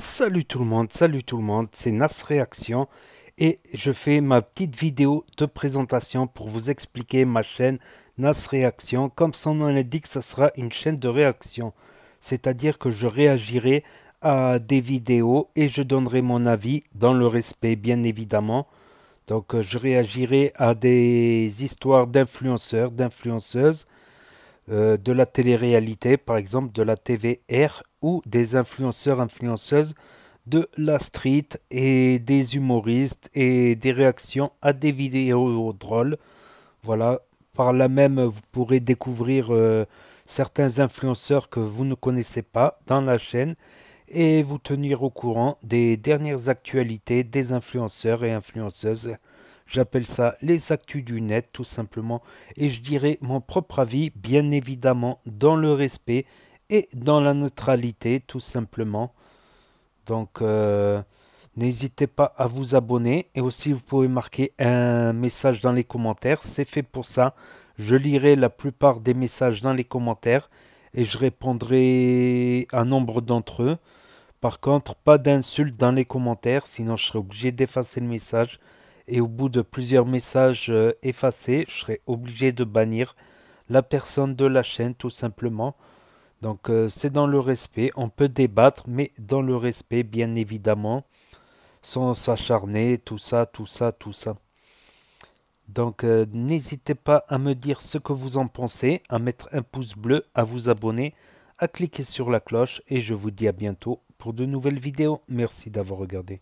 Salut tout le monde, salut tout le monde, c'est Nas Réaction et je fais ma petite vidéo de présentation pour vous expliquer ma chaîne Nas Réaction. Comme son nom l'indique, ce sera une chaîne de réaction, c'est-à-dire que je réagirai à des vidéos et je donnerai mon avis dans le respect bien évidemment. Donc euh, je réagirai à des histoires d'influenceurs, d'influenceuses euh, de la télé-réalité, par exemple de la TVR ou des influenceurs, influenceuses de la street et des humoristes et des réactions à des vidéos drôles. Voilà, par là même, vous pourrez découvrir euh, certains influenceurs que vous ne connaissez pas dans la chaîne et vous tenir au courant des dernières actualités des influenceurs et influenceuses J'appelle ça les actus du net tout simplement et je dirai mon propre avis bien évidemment dans le respect et dans la neutralité tout simplement. Donc euh, n'hésitez pas à vous abonner et aussi vous pouvez marquer un message dans les commentaires. C'est fait pour ça. Je lirai la plupart des messages dans les commentaires et je répondrai à nombre d'entre eux. Par contre, pas d'insultes dans les commentaires, sinon je serai obligé d'effacer le message et au bout de plusieurs messages euh, effacés, je serai obligé de bannir la personne de la chaîne tout simplement. Donc euh, c'est dans le respect, on peut débattre, mais dans le respect bien évidemment, sans s'acharner, tout ça, tout ça, tout ça. Donc euh, n'hésitez pas à me dire ce que vous en pensez, à mettre un pouce bleu, à vous abonner, à cliquer sur la cloche et je vous dis à bientôt pour de nouvelles vidéos. Merci d'avoir regardé.